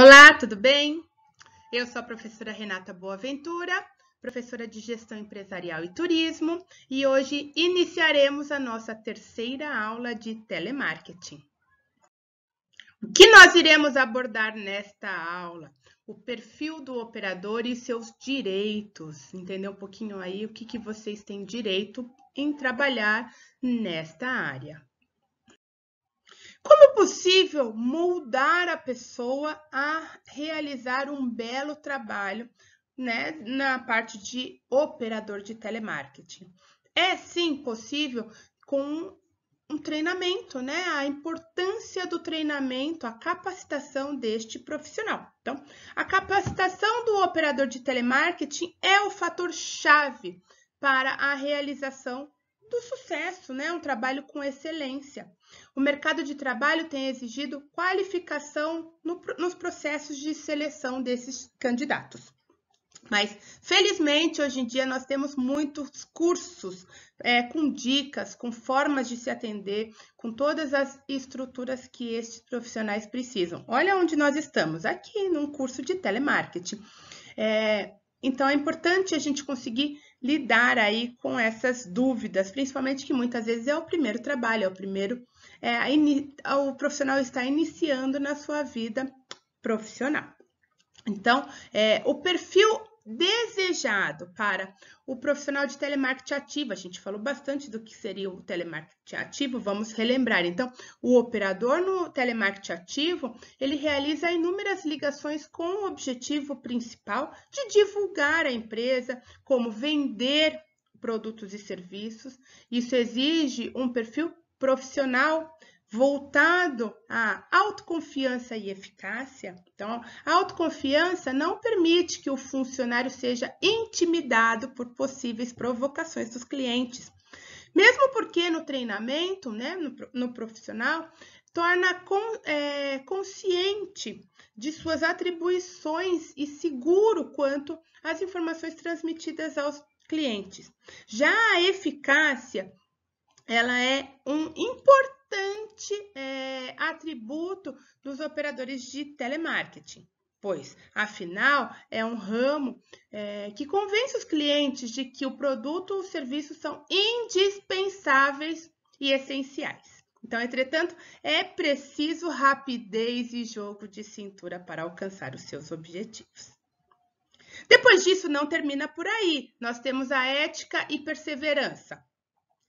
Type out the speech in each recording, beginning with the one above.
Olá, tudo bem? Eu sou a professora Renata Boaventura, professora de Gestão Empresarial e Turismo, e hoje iniciaremos a nossa terceira aula de telemarketing. O que nós iremos abordar nesta aula? O perfil do operador e seus direitos. Entender um pouquinho aí o que, que vocês têm direito em trabalhar nesta área. Como é possível moldar a pessoa a realizar um belo trabalho né, na parte de operador de telemarketing? É sim possível com um treinamento, né? A importância do treinamento, a capacitação deste profissional. Então, a capacitação do operador de telemarketing é o fator chave para a realização do sucesso, né? um trabalho com excelência. O mercado de trabalho tem exigido qualificação no, nos processos de seleção desses candidatos. Mas, felizmente, hoje em dia nós temos muitos cursos é, com dicas, com formas de se atender, com todas as estruturas que estes profissionais precisam. Olha onde nós estamos, aqui num curso de telemarketing. É, então, é importante a gente conseguir lidar aí com essas dúvidas, principalmente que muitas vezes é o primeiro trabalho, é o primeiro, é, in, o profissional está iniciando na sua vida profissional. Então, é, o perfil desejado para o profissional de telemarketing ativo. A gente falou bastante do que seria o telemarketing ativo, vamos relembrar. Então, o operador no telemarketing ativo, ele realiza inúmeras ligações com o objetivo principal de divulgar a empresa, como vender produtos e serviços. Isso exige um perfil profissional voltado à autoconfiança e eficácia. Então, a autoconfiança não permite que o funcionário seja intimidado por possíveis provocações dos clientes. Mesmo porque no treinamento, né, no, no profissional, torna con, é, consciente de suas atribuições e seguro quanto às informações transmitidas aos clientes. Já a eficácia ela é um importante é, atributo dos operadores de telemarketing, pois, afinal, é um ramo é, que convence os clientes de que o produto ou serviço são indispensáveis e essenciais. Então, entretanto, é preciso rapidez e jogo de cintura para alcançar os seus objetivos. Depois disso, não termina por aí. Nós temos a ética e perseverança.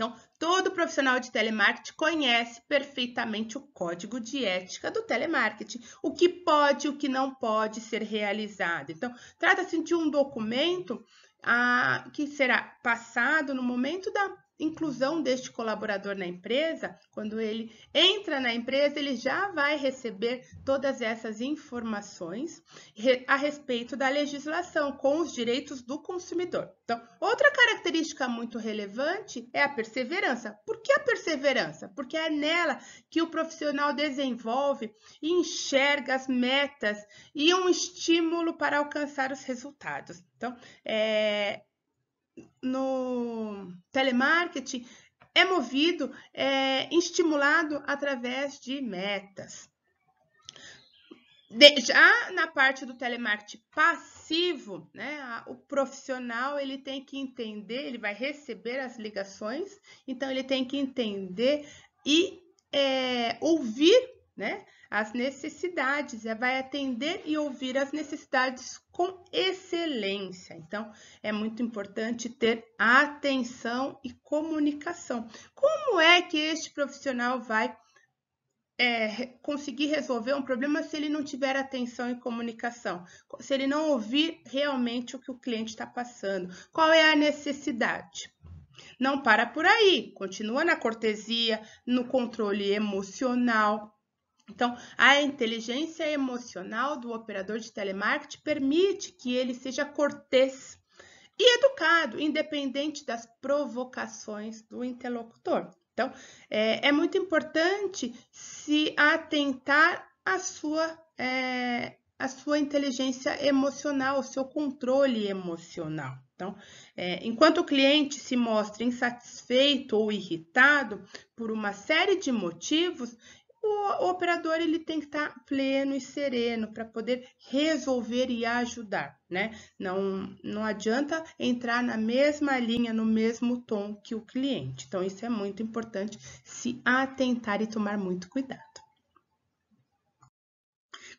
Então, todo profissional de telemarketing conhece perfeitamente o código de ética do telemarketing, o que pode e o que não pode ser realizado. Então, trata-se de um documento ah, que será passado no momento da inclusão deste colaborador na empresa, quando ele entra na empresa, ele já vai receber todas essas informações a respeito da legislação com os direitos do consumidor. Então, outra característica muito relevante é a perseverança. Por que a perseverança? Porque é nela que o profissional desenvolve e enxerga as metas e um estímulo para alcançar os resultados. Então, é, no telemarketing é movido, é estimulado através de metas. De, já na parte do telemarketing passivo, né, a, o profissional ele tem que entender, ele vai receber as ligações, então ele tem que entender e é, ouvir né? As necessidades, vai atender e ouvir as necessidades com excelência. Então, é muito importante ter atenção e comunicação. Como é que este profissional vai é, conseguir resolver um problema se ele não tiver atenção e comunicação? Se ele não ouvir realmente o que o cliente está passando? Qual é a necessidade? Não para por aí, continua na cortesia, no controle emocional, então, a inteligência emocional do operador de telemarketing permite que ele seja cortês e educado, independente das provocações do interlocutor. Então, é, é muito importante se atentar à sua, é, à sua inteligência emocional, ao seu controle emocional. Então, é, enquanto o cliente se mostra insatisfeito ou irritado por uma série de motivos, o operador ele tem que estar tá pleno e sereno para poder resolver e ajudar, né? Não, não adianta entrar na mesma linha, no mesmo tom que o cliente. Então, isso é muito importante se atentar e tomar muito cuidado.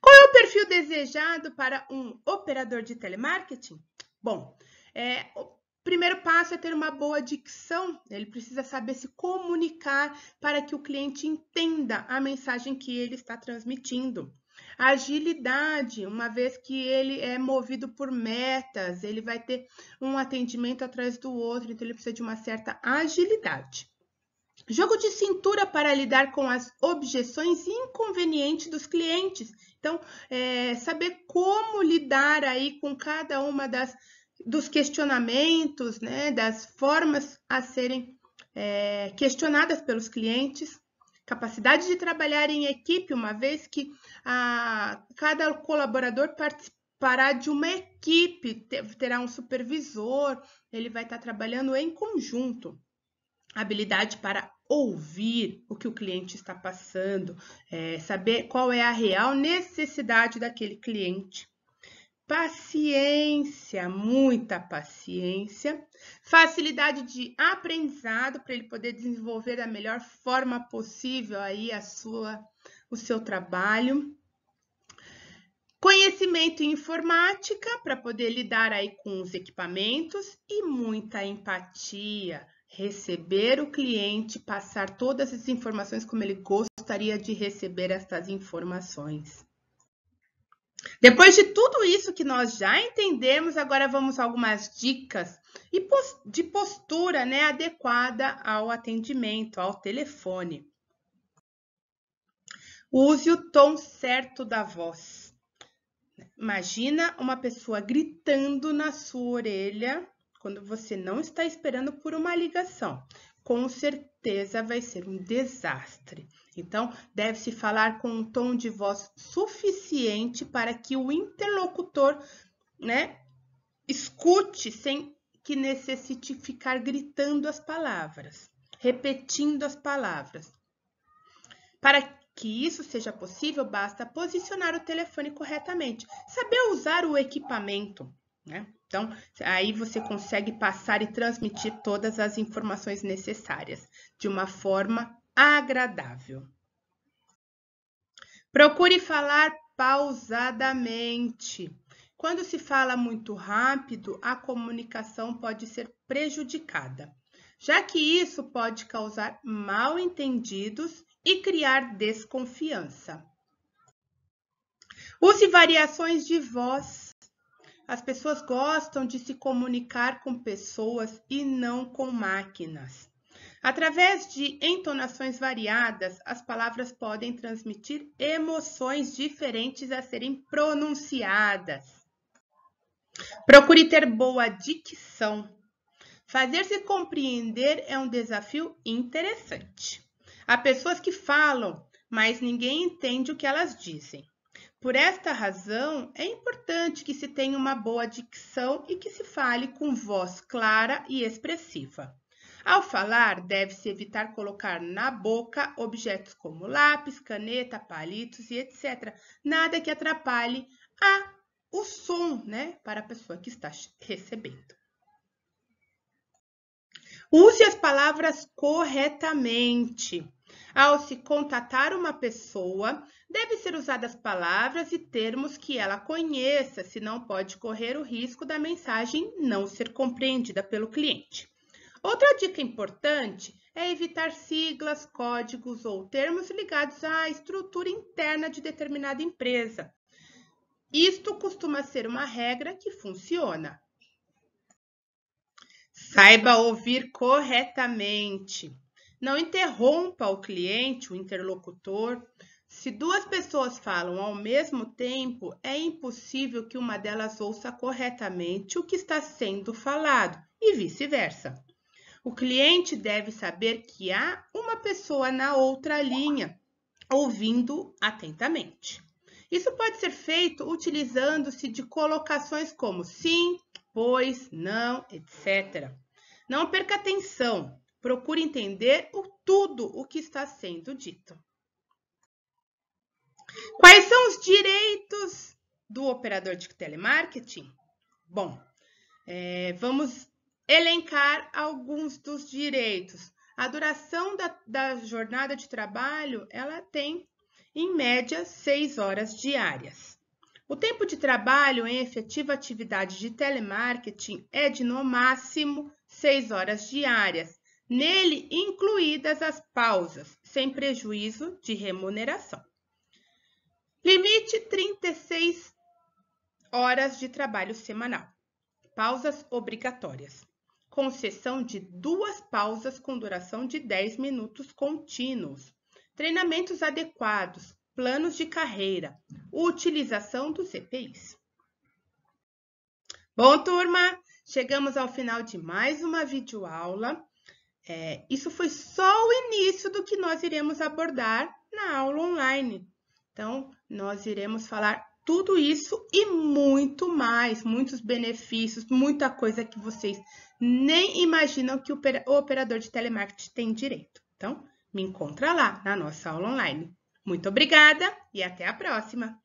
Qual é o perfil desejado para um operador de telemarketing? Bom, é, Primeiro passo é ter uma boa dicção, ele precisa saber se comunicar para que o cliente entenda a mensagem que ele está transmitindo. Agilidade, uma vez que ele é movido por metas, ele vai ter um atendimento atrás do outro, então ele precisa de uma certa agilidade. Jogo de cintura para lidar com as objeções inconvenientes dos clientes. Então, é, saber como lidar aí com cada uma das dos questionamentos, né, das formas a serem é, questionadas pelos clientes, capacidade de trabalhar em equipe, uma vez que a, cada colaborador participará de uma equipe, terá um supervisor, ele vai estar trabalhando em conjunto. Habilidade para ouvir o que o cliente está passando, é, saber qual é a real necessidade daquele cliente paciência, muita paciência, facilidade de aprendizado para ele poder desenvolver da melhor forma possível aí a sua o seu trabalho. Conhecimento em informática para poder lidar aí com os equipamentos e muita empatia, receber o cliente, passar todas as informações como ele gostaria de receber estas informações. Depois de tudo isso que nós já entendemos, agora vamos a algumas dicas de postura né, adequada ao atendimento, ao telefone. Use o tom certo da voz. Imagina uma pessoa gritando na sua orelha quando você não está esperando por uma ligação com certeza vai ser um desastre. Então, deve-se falar com um tom de voz suficiente para que o interlocutor, né, escute sem que necessite ficar gritando as palavras, repetindo as palavras. Para que isso seja possível, basta posicionar o telefone corretamente, saber usar o equipamento né? Então, aí você consegue passar e transmitir todas as informações necessárias de uma forma agradável. Procure falar pausadamente. Quando se fala muito rápido, a comunicação pode ser prejudicada, já que isso pode causar mal entendidos e criar desconfiança. Use variações de voz as pessoas gostam de se comunicar com pessoas e não com máquinas. Através de entonações variadas, as palavras podem transmitir emoções diferentes a serem pronunciadas. Procure ter boa dicção. Fazer-se compreender é um desafio interessante. Há pessoas que falam, mas ninguém entende o que elas dizem. Por esta razão, é importante que se tenha uma boa dicção e que se fale com voz clara e expressiva. Ao falar, deve-se evitar colocar na boca objetos como lápis, caneta, palitos e etc. Nada que atrapalhe a, o som né, para a pessoa que está recebendo. Use as palavras corretamente. Ao se contatar uma pessoa, deve ser usadas palavras e termos que ela conheça, senão pode correr o risco da mensagem não ser compreendida pelo cliente. Outra dica importante é evitar siglas, códigos ou termos ligados à estrutura interna de determinada empresa. Isto costuma ser uma regra que funciona. Saiba ouvir corretamente. Não interrompa o cliente, o interlocutor. Se duas pessoas falam ao mesmo tempo, é impossível que uma delas ouça corretamente o que está sendo falado e vice-versa. O cliente deve saber que há uma pessoa na outra linha, ouvindo atentamente. Isso pode ser feito utilizando-se de colocações como sim, pois, não, etc. Não perca atenção, Procure entender o tudo o que está sendo dito. Quais são os direitos do operador de telemarketing? Bom, é, vamos elencar alguns dos direitos. A duração da, da jornada de trabalho, ela tem, em média, seis horas diárias. O tempo de trabalho em efetiva atividade de telemarketing é de, no máximo, seis horas diárias, nele incluídas as pausas, sem prejuízo de remuneração. Limite 36 horas de trabalho semanal. Pausas obrigatórias. Concessão de duas pausas com duração de 10 minutos contínuos. Treinamentos adequados, planos de carreira, utilização dos EPIs. Bom, turma, chegamos ao final de mais uma videoaula. É, isso foi só o início do que nós iremos abordar na aula online. Então, nós iremos falar tudo isso e muito mais, muitos benefícios, muita coisa que vocês nem imaginam que o operador de telemarketing tem direito. Então, me encontra lá na nossa aula online. Muito obrigada e até a próxima!